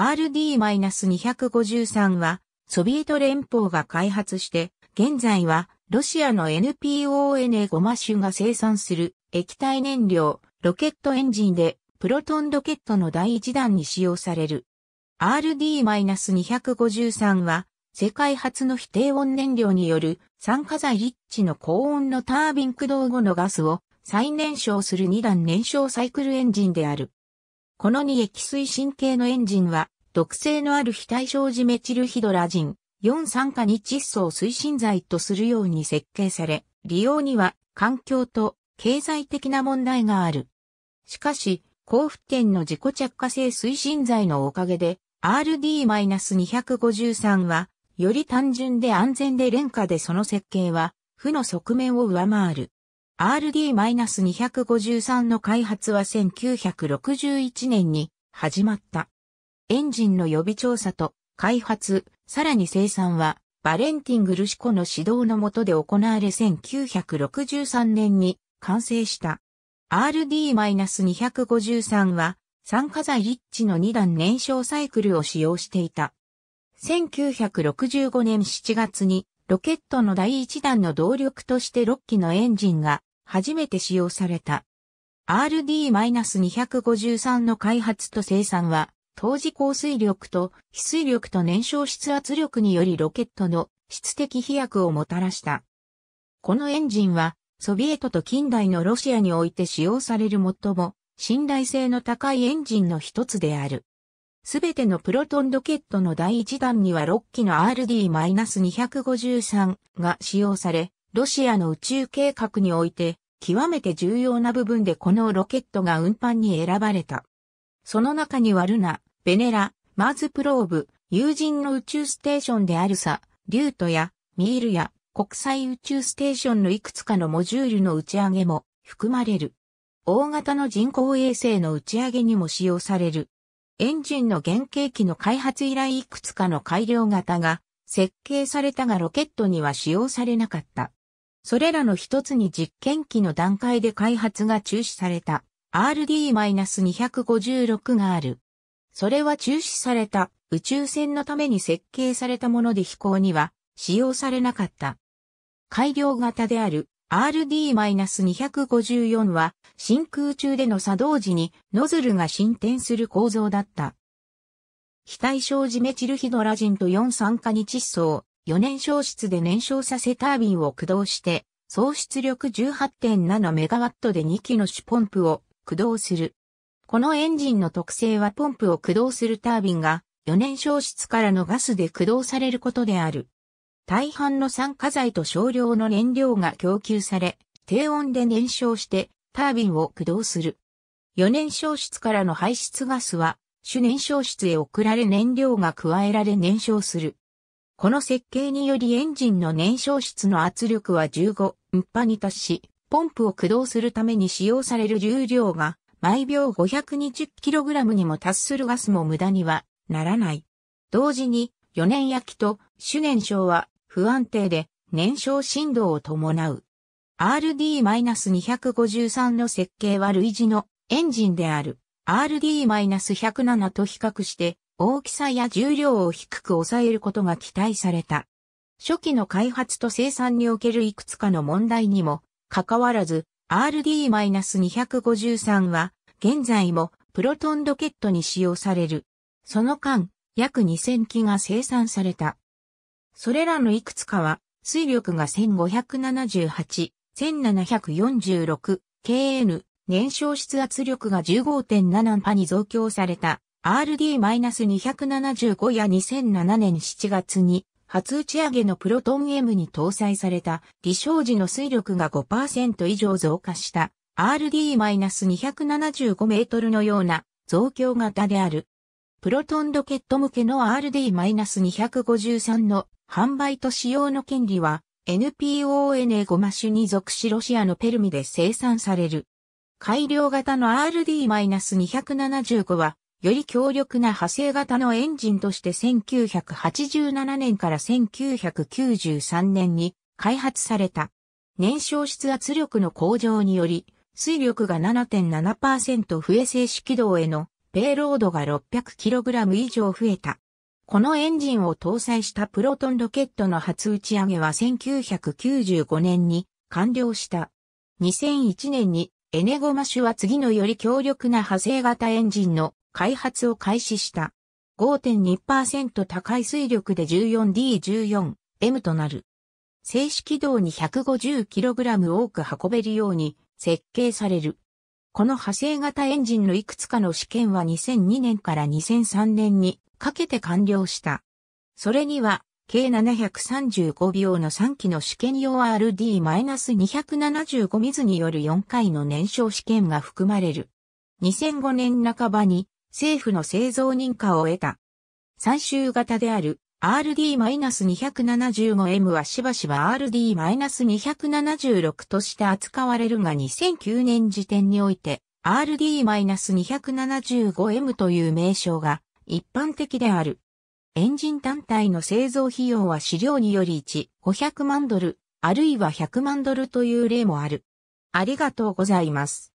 RD-253 は、ソビエト連邦が開発して、現在は、ロシアの NPON ゴマシュが生産する液体燃料、ロケットエンジンで、プロトンロケットの第1弾に使用される。RD-253 は、世界初の非低温燃料による酸化剤リッチの高温のタービン駆動後のガスを再燃焼する2段燃焼サイクルエンジンである。この2液水神系のエンジンは、毒性のある非対称ジメチルヒドラジン、4酸化に窒素を推進剤とするように設計され、利用には環境と経済的な問題がある。しかし、高付点の自己着火性推進剤のおかげで、RD-253 は、より単純で安全で廉価でその設計は、負の側面を上回る。RD-253 の開発は1961年に始まった。エンジンの予備調査と開発、さらに生産はバレンティン・グルシコの指導のもとで行われ1963年に完成した。RD-253 は酸化剤リッチの2段燃焼サイクルを使用していた。1965年7月にロケットの第1弾の動力として6機のエンジンが初めて使用された。RD-253 の開発と生産は、当時降水力と非水力と燃焼出圧力によりロケットの質的飛躍をもたらした。このエンジンは、ソビエトと近代のロシアにおいて使用される最も信頼性の高いエンジンの一つである。すべてのプロトンロケットの第一弾には6機の RD-253 が使用され、ロシアの宇宙計画において、極めて重要な部分でこのロケットが運搬に選ばれた。その中にはルナ、ベネラ、マーズプローブ、友人の宇宙ステーションであるさ、リュートや、ミールや、国際宇宙ステーションのいくつかのモジュールの打ち上げも含まれる。大型の人工衛星の打ち上げにも使用される。エンジンの原型機の開発以来いくつかの改良型が設計されたがロケットには使用されなかった。それらの一つに実験機の段階で開発が中止された RD-256 がある。それは中止された宇宙船のために設計されたもので飛行には使用されなかった。改良型である RD-254 は真空中での作動時にノズルが進展する構造だった。非対称ジメチルヒドラジンと4酸化に窒素を4燃焼室で燃焼させタービンを駆動して、総出力1 8 7ットで2機の主ポンプを駆動する。このエンジンの特性はポンプを駆動するタービンが4燃焼室からのガスで駆動されることである。大半の酸化剤と少量の燃料が供給され、低温で燃焼してタービンを駆動する。4燃焼室からの排出ガスは主燃焼室へ送られ燃料が加えられ燃焼する。この設計によりエンジンの燃焼室の圧力は15ンパに達し、ポンプを駆動するために使用される重量が毎秒 520kg にも達するガスも無駄にはならない。同時に、4年焼きと主燃焼は不安定で燃焼振動を伴う。RD-253 の設計は類似のエンジンである RD-107 と比較して大きさや重量を低く抑えることが期待された。初期の開発と生産におけるいくつかの問題にも、かかわらず、RD-253 は、現在もプロトンロケットに使用される。その間、約2000機が生産された。それらのいくつかは、水力が1578、1746、KN、燃焼室圧力が15.7パに増強された。RD-275 や2007年7月に初打ち上げのプロトン M に搭載された離生時の水力が5%以上増加した RD-275 メートルのような増強型である。プロトンロケット向けの RD-253 の販売と使用の権利は NPONA ゴマ種に属しロシアのペルミで生産される。改良型の RD-275 はより強力な派生型のエンジンとして1987年から1993年に開発された。燃焼室圧力の向上により、水力が7.7%増え静止軌道へのペイロードが 600kg 以上増えた。このエンジンを搭載したプロトンロケットの初打ち上げは1995年に完了した。2001年にエネゴマ種は次のより強力な派生型エンジンの開発を開始した。5.2%高い水力で 14D14M となる。静止軌道に 150kg 多く運べるように設計される。この派生型エンジンのいくつかの試験は2002年から2003年にかけて完了した。それには、計735秒の3機の試験用 RD-275 水による4回の燃焼試験が含まれる。2005年半ばに政府の製造認可を得た。最終型である RD-275M はしばしば RD-276 として扱われるが2009年時点において RD-275M という名称が一般的である。エンジン単体の製造費用は資料により1、500万ドル、あるいは100万ドルという例もある。ありがとうございます。